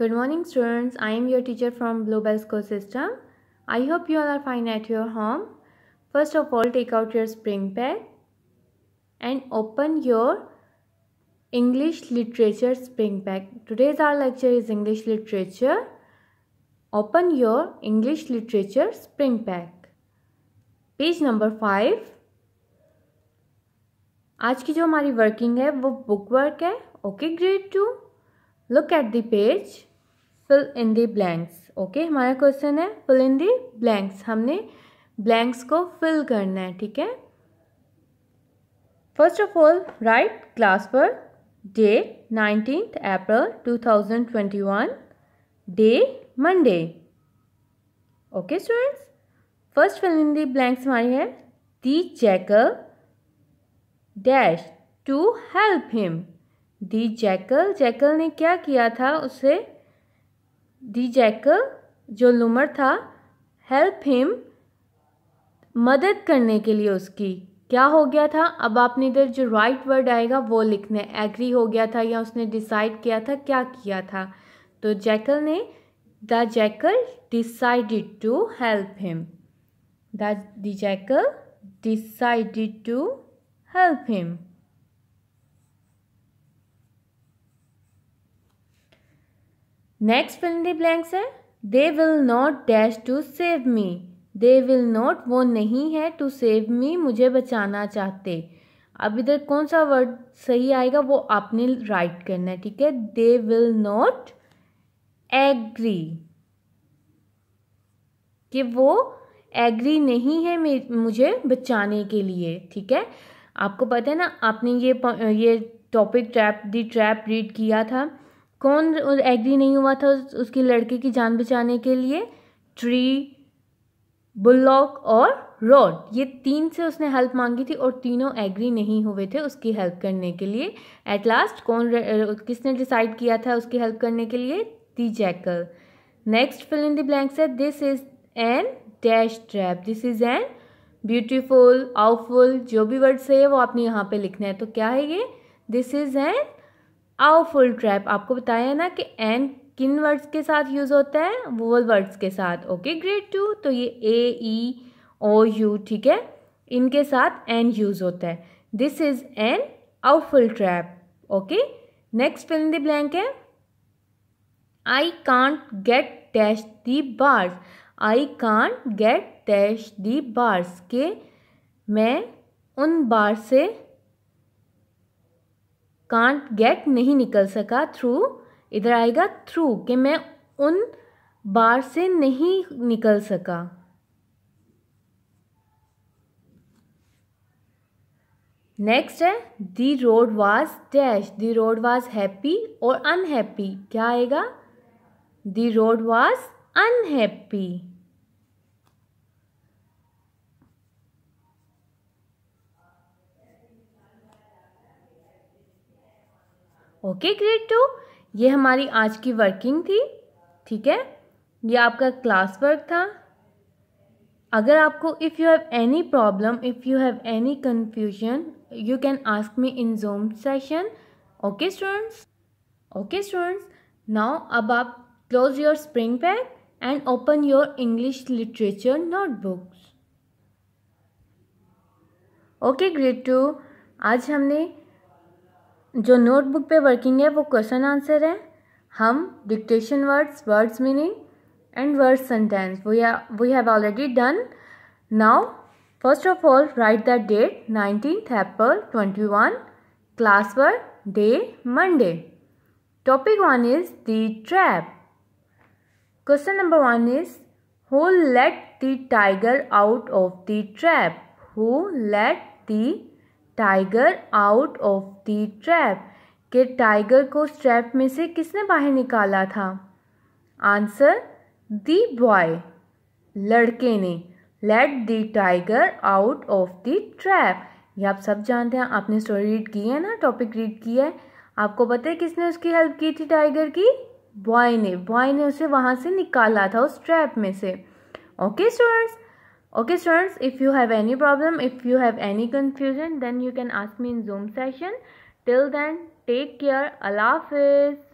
Good morning students, I am your teacher from Global School System. I hope you all are fine at your home. First of all, take out your spring pack and open your English Literature spring pack. Today's our lecture is English Literature. Open your English Literature spring pack. Page number five. आज की जो हमारी working है वो book work है okay grade fill in the blanks okay हमारा question है fill in the blanks हमने ब्लैंक्स को फिल करना है ठीक है first of all write class पर day nineteen April two thousand twenty one day Monday okay students first fill in the blanks हमारी है the jackal dash to help him the jackal jackal ने क्या किया था उसे दी जैकल जो लूमर था हेल्प हिम मदद करने के लिए उसकी क्या हो गया था अब आपने इधर जो राइट वर्ड आएगा वो लिखने एग्री हो गया था या उसने डिसाइड किया था क्या किया था तो जैकल ने the jackal decided to help him the jackal decided to help him next fill in blanks है they will not dash to save me they will not वो नहीं है टू सेव मी मुझे बचाना चाहते अब इधर कौन सा वर्ड सही आएगा वो आपने राइट करना है ठीक है दे विल नॉट एग्री कि वो एग्री नहीं है मुझे बचाने के लिए ठीक है आपको पता है ना आपने ये ये topic trap the trap read किया था कौन एग्री नहीं हुआ था उस, उसकी लड़के की जान बचाने के लिए ट्री बुल्लॉक और रॉड ये तीन से उसने हेल्प मांगी थी और तीनों एग्री नहीं हुए थे उसकी हेल्प करने के लिए एट लास्ट कौन किसने डिसाइड किया था उसकी हेल्प करने के लिए the jackal next fill in the blanks है this is an dash trap this is an beautiful awful जो भी वर्ड्स है वो आपने यहाँ पे लिखना है तो क्या है ये this is an awful trap आपको बताया ना कि एन किन वर्ड्स के साथ यूज़ होता है वोल वर्ड्स के साथ ओके ग्रेड टू तो ये ए ई ओ यू ठीक है इनके साथ एन यूज़ होता है this is an full trap okay next fill in the blank है I can't get dash the bars I can't get dash the bars के मैं उन बार से कांट गेट नहीं निकल सका थ्रू इधर आएगा थ्रू कि मैं उन बार से नहीं निकल सका नेक्स्ट है the road was dash the road was happy और अनहैप्पी क्या आएगा the road was unhappy okay grade two ये हमारी आज की वर्किंग थी ठीक है ये आपका क्लास वर्क था अगर आपको if you have any problem if you have any confusion you can ask me in zoom session okay students okay students now अब आप close your spring bag and open your English literature notebooks okay grade two आज हमने जो notebook पे working है वो question answer है हम dictation words words meaning and word sentence we have already done now first of all write the date nineteen April twenty one class work day Monday topic one is the trap question number one is who let the tiger out of the trap who let the tiger out of the trap के tiger को उस trap में से किसने बाहर निकाला था answer the boy लड़के ने let the tiger out of the trap ये आप सब जानते हैं आपने स्टोरी रीड की है ना टॉपिक रीड किया है आपको पता है किसने उसकी हेल्प की थी टाइगर की बॉय ने बॉय ने उसे वहाँ से निकाला था उस ट्रैप में से okay students okay students if you have any problem if you have any confusion then you can ask me in zoom session till then take care allah hafiz